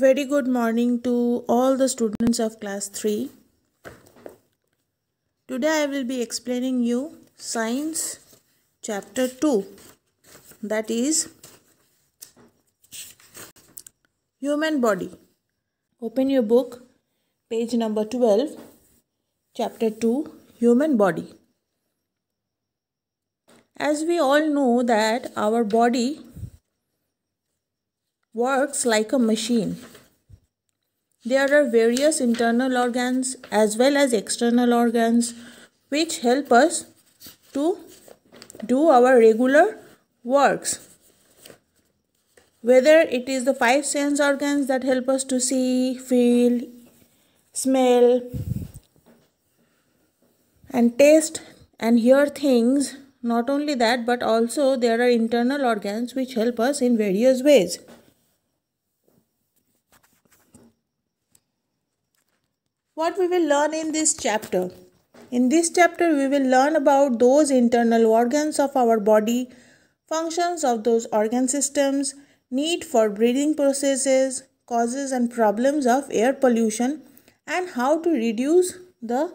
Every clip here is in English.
Very good morning to all the students of class 3. Today I will be explaining you science chapter 2 that is human body. Open your book page number 12 chapter 2 human body. As we all know that our body works like a machine. There are various internal organs as well as external organs which help us to do our regular works. Whether it is the five sense organs that help us to see, feel, smell, and taste and hear things, not only that, but also there are internal organs which help us in various ways. what we will learn in this chapter? In this chapter, we will learn about those internal organs of our body, functions of those organ systems, need for breathing processes, causes and problems of air pollution, and how to reduce the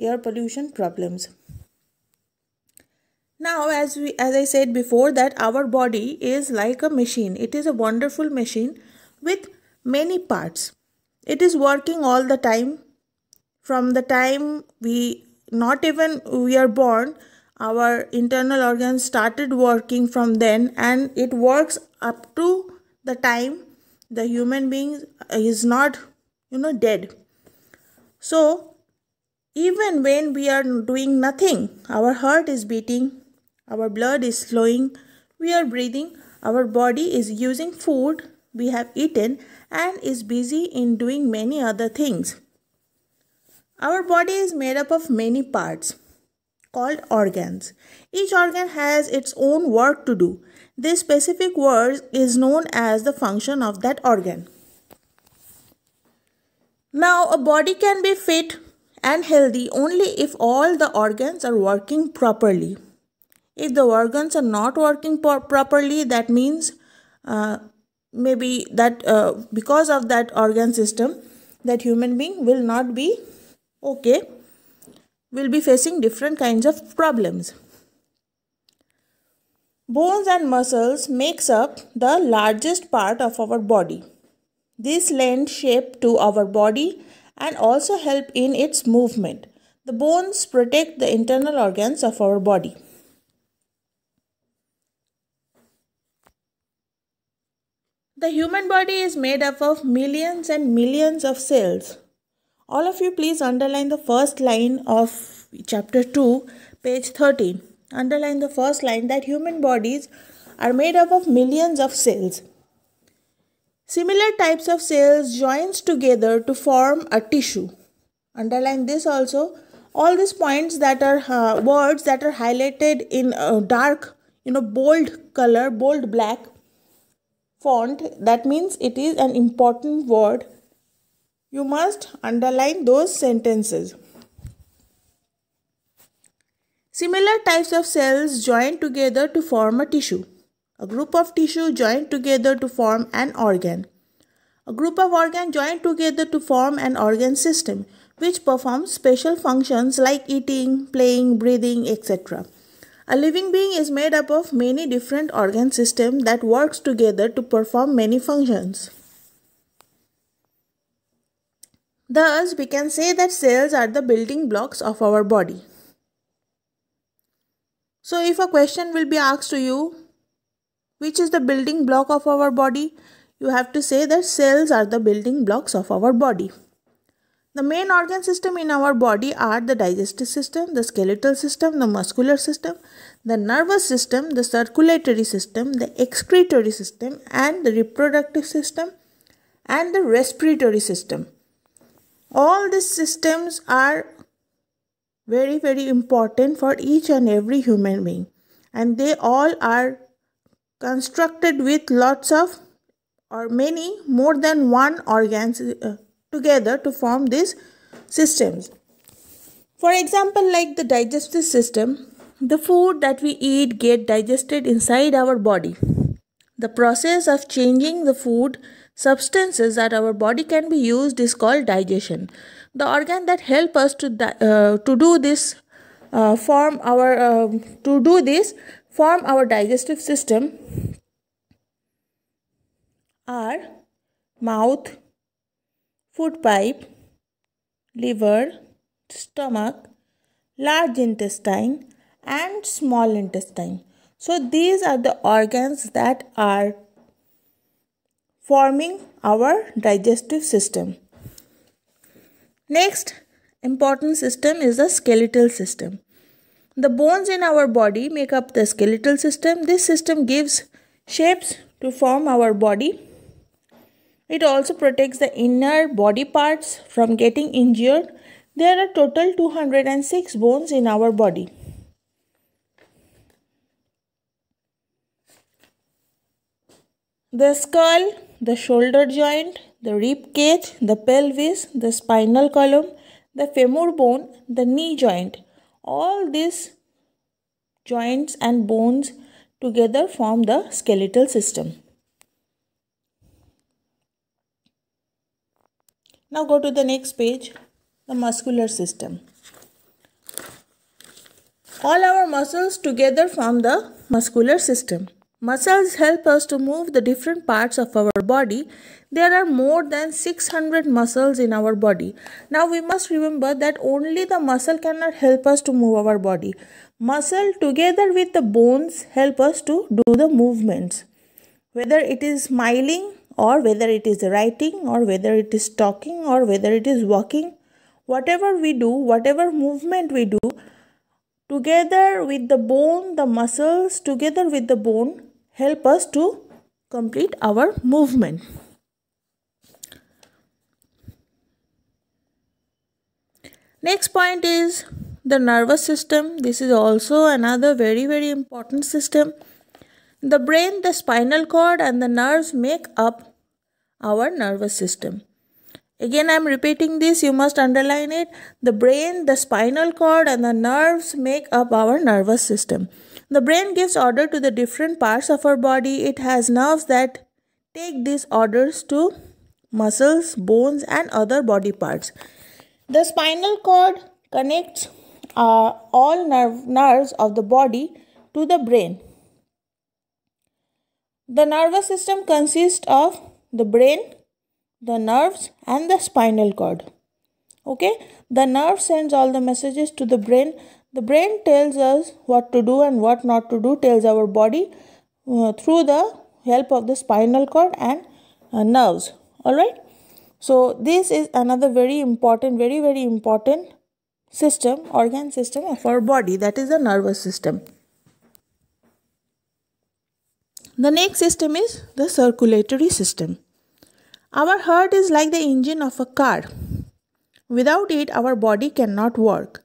air pollution problems. Now, as, we, as I said before that our body is like a machine. It is a wonderful machine with many parts. It is working all the time from the time we not even we are born our internal organs started working from then and it works up to the time the human being is not you know dead so even when we are doing nothing our heart is beating our blood is flowing we are breathing our body is using food we have eaten and is busy in doing many other things our body is made up of many parts called organs. Each organ has its own work to do. This specific work is known as the function of that organ. Now, a body can be fit and healthy only if all the organs are working properly. If the organs are not working properly, that means uh, maybe that uh, because of that organ system, that human being will not be okay will be facing different kinds of problems bones and muscles makes up the largest part of our body this lend shape to our body and also help in its movement the bones protect the internal organs of our body The human body is made up of millions and millions of cells. All of you please underline the first line of chapter 2, page 13. Underline the first line that human bodies are made up of millions of cells. Similar types of cells joins together to form a tissue. Underline this also. All these points that are uh, words that are highlighted in uh, dark, you know, bold color, bold black font. That means it is an important word you must underline those sentences. Similar types of cells join together to form a tissue. A group of tissue joined together to form an organ. A group of organ joined together to form an organ system which performs special functions like eating, playing, breathing, etc. A living being is made up of many different organ systems that works together to perform many functions. Thus, we can say that cells are the building blocks of our body. So, if a question will be asked to you, which is the building block of our body, you have to say that cells are the building blocks of our body. The main organ system in our body are the digestive system, the skeletal system, the muscular system, the nervous system, the circulatory system, the excretory system and the reproductive system and the respiratory system all these systems are very very important for each and every human being and they all are constructed with lots of or many more than one organs uh, together to form these systems for example like the digestive system the food that we eat get digested inside our body the process of changing the food substances that our body can be used is called digestion. The organ that help us to uh, to do this uh, form our uh, to do this form our digestive system are mouth, food pipe, liver, stomach, large intestine and small intestine. So these are the organs that are forming our digestive system. Next important system is the skeletal system. The bones in our body make up the skeletal system. This system gives shapes to form our body. It also protects the inner body parts from getting injured. There are total 206 bones in our body. the skull, the shoulder joint, the rib cage, the pelvis, the spinal column, the femur bone, the knee joint. All these joints and bones together form the skeletal system. Now go to the next page, the muscular system. All our muscles together form the muscular system. Muscles help us to move the different parts of our body. There are more than 600 muscles in our body. Now we must remember that only the muscle cannot help us to move our body. Muscle together with the bones help us to do the movements. Whether it is smiling or whether it is writing or whether it is talking or whether it is walking. Whatever we do, whatever movement we do, together with the bone, the muscles, together with the bone, help us to complete our movement. Next point is the nervous system. This is also another very very important system. The brain, the spinal cord and the nerves make up our nervous system. Again, I am repeating this, you must underline it. The brain, the spinal cord and the nerves make up our nervous system. The brain gives order to the different parts of our body. It has nerves that take these orders to muscles, bones, and other body parts. The spinal cord connects uh, all nerve, nerves of the body to the brain. The nervous system consists of the brain, the nerves, and the spinal cord. Okay, the nerve sends all the messages to the brain the brain tells us what to do and what not to do, tells our body uh, through the help of the spinal cord and uh, nerves. Alright. So, this is another very important, very, very important system, organ system of our body that is the nervous system. The next system is the circulatory system. Our heart is like the engine of a car. Without it, our body cannot work.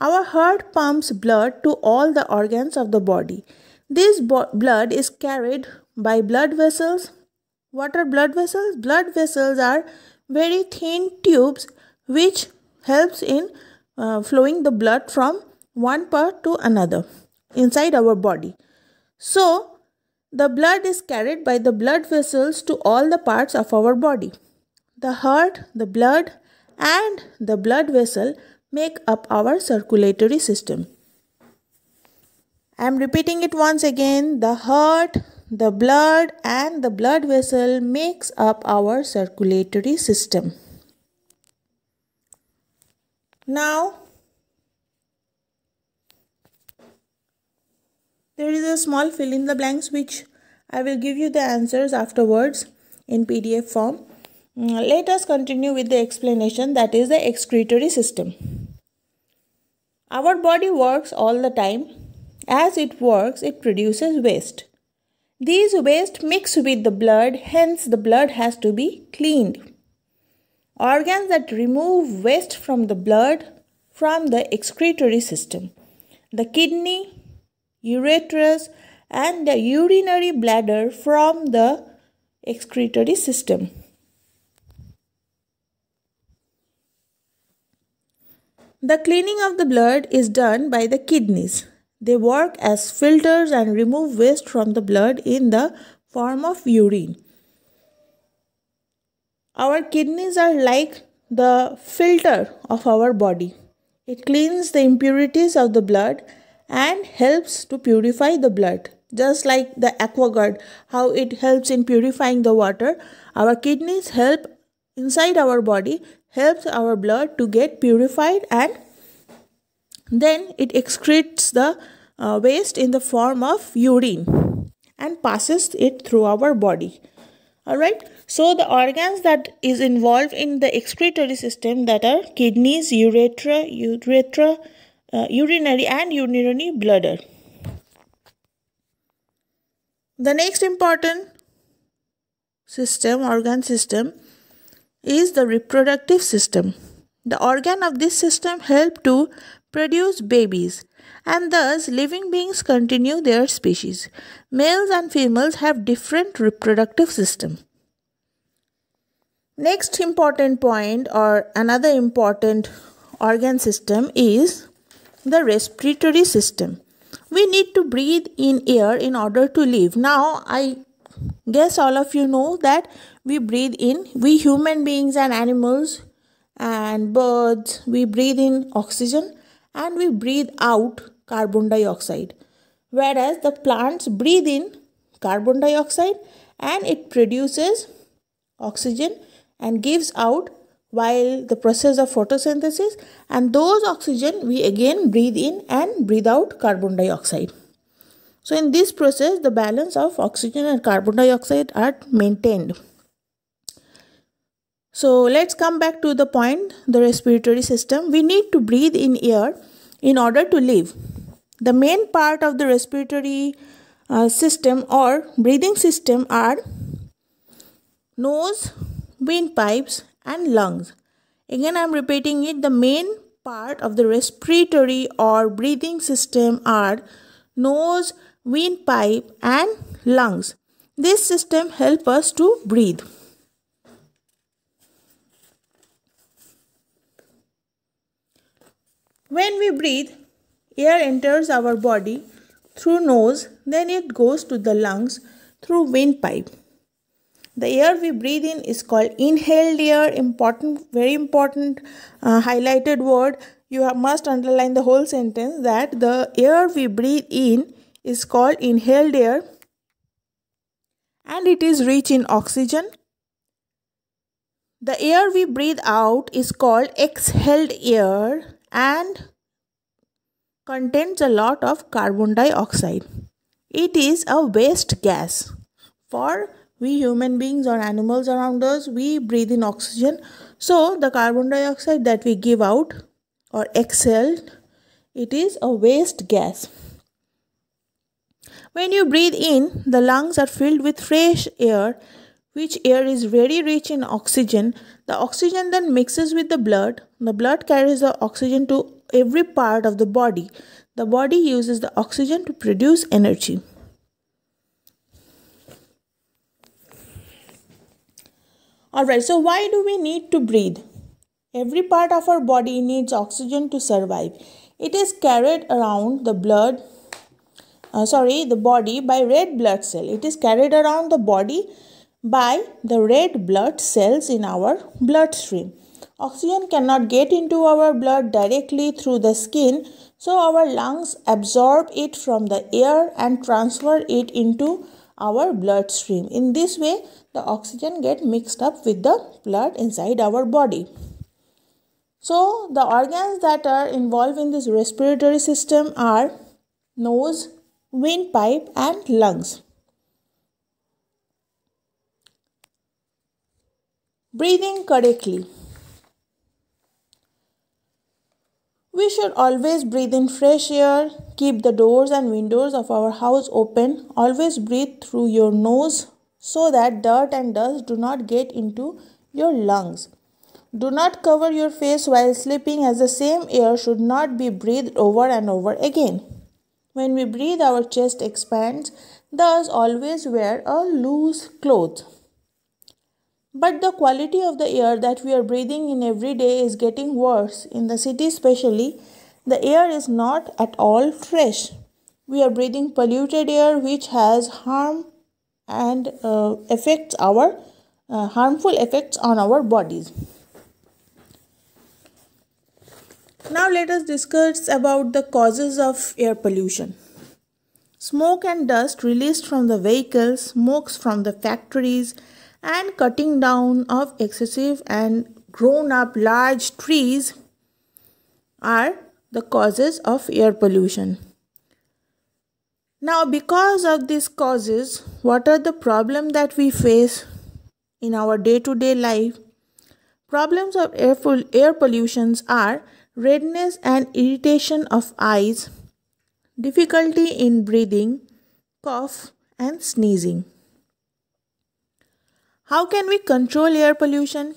Our heart pumps blood to all the organs of the body. This bo blood is carried by blood vessels. What are blood vessels? Blood vessels are very thin tubes which helps in uh, flowing the blood from one part to another inside our body. So, the blood is carried by the blood vessels to all the parts of our body. The heart, the blood and the blood vessel make up our circulatory system. I am repeating it once again. The heart, the blood and the blood vessel makes up our circulatory system. Now, there is a small fill in the blanks which I will give you the answers afterwards in PDF form. Mm, let us continue with the explanation that is the excretory system. Our body works all the time. As it works, it produces waste. These waste mix with the blood, hence the blood has to be cleaned. Organs that remove waste from the blood from the excretory system. The kidney, ureters and the urinary bladder from the excretory system. The cleaning of the blood is done by the kidneys. They work as filters and remove waste from the blood in the form of urine. Our kidneys are like the filter of our body. It cleans the impurities of the blood and helps to purify the blood. Just like the aqua guard, how it helps in purifying the water, our kidneys help inside our body helps our blood to get purified and then it excretes the uh, waste in the form of urine and passes it through our body alright so the organs that is involved in the excretory system that are kidneys urethra urethra uh, urinary and urinary bladder the next important system organ system is the reproductive system. The organ of this system help to produce babies and thus living beings continue their species. Males and females have different reproductive system. Next important point or another important organ system is the respiratory system. We need to breathe in air in order to live. Now I guess all of you know that we breathe in we human beings and animals and birds we breathe in oxygen and we breathe out carbon dioxide whereas the plants breathe in carbon dioxide and it produces oxygen and gives out while the process of photosynthesis and those oxygen we again breathe in and breathe out carbon dioxide so in this process, the balance of oxygen and carbon dioxide are maintained. So let's come back to the point, the respiratory system. We need to breathe in air in order to live. The main part of the respiratory uh, system or breathing system are nose, windpipes and lungs. Again, I am repeating it. The main part of the respiratory or breathing system are nose, Windpipe and lungs. This system help us to breathe. When we breathe, air enters our body through nose, then it goes to the lungs through windpipe. The air we breathe in is called inhaled air, important, very important uh, highlighted word. You have, must underline the whole sentence that the air we breathe in is called inhaled air and it is rich in oxygen. The air we breathe out is called exhaled air and contains a lot of carbon dioxide. It is a waste gas. For we human beings or animals around us, we breathe in oxygen. So the carbon dioxide that we give out or exhale, it is a waste gas. When you breathe in, the lungs are filled with fresh air, which air is very rich in oxygen. The oxygen then mixes with the blood. The blood carries the oxygen to every part of the body. The body uses the oxygen to produce energy. Alright, so why do we need to breathe? Every part of our body needs oxygen to survive. It is carried around the blood, uh, sorry the body by red blood cell it is carried around the body by the red blood cells in our bloodstream oxygen cannot get into our blood directly through the skin so our lungs absorb it from the air and transfer it into our bloodstream in this way the oxygen get mixed up with the blood inside our body so the organs that are involved in this respiratory system are nose windpipe and lungs. Breathing correctly. We should always breathe in fresh air, keep the doors and windows of our house open, always breathe through your nose so that dirt and dust do not get into your lungs. Do not cover your face while sleeping as the same air should not be breathed over and over again. When we breathe, our chest expands. Thus, always wear a loose cloth. But the quality of the air that we are breathing in every day is getting worse. In the city, especially, the air is not at all fresh. We are breathing polluted air, which has harm and uh, affects our uh, harmful effects on our bodies. Now let us discuss about the causes of air pollution. Smoke and dust released from the vehicles, smokes from the factories and cutting down of excessive and grown up large trees are the causes of air pollution. Now because of these causes, what are the problems that we face in our day-to-day -day life? Problems of air, air pollutions are redness and irritation of eyes, difficulty in breathing, cough, and sneezing. How can we control air pollution?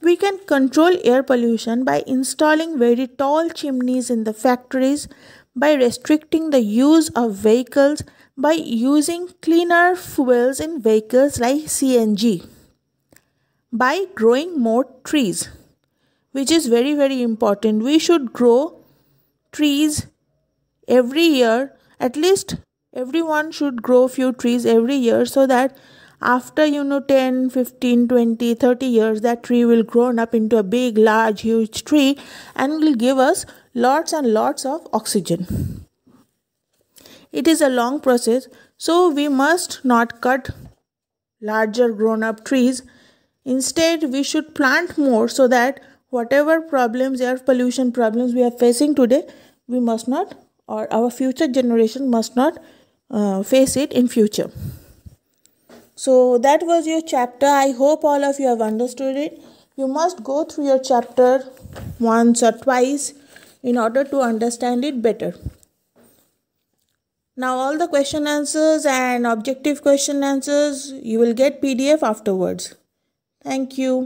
We can control air pollution by installing very tall chimneys in the factories, by restricting the use of vehicles, by using cleaner fuels in vehicles like CNG, by growing more trees which is very very important we should grow trees every year at least everyone should grow few trees every year so that after you know 10 15 20 30 years that tree will grown up into a big large huge tree and will give us lots and lots of oxygen it is a long process so we must not cut larger grown up trees instead we should plant more so that whatever problems air pollution problems we are facing today we must not or our future generation must not uh, face it in future so that was your chapter i hope all of you have understood it you must go through your chapter once or twice in order to understand it better now all the question answers and objective question answers you will get pdf afterwards thank you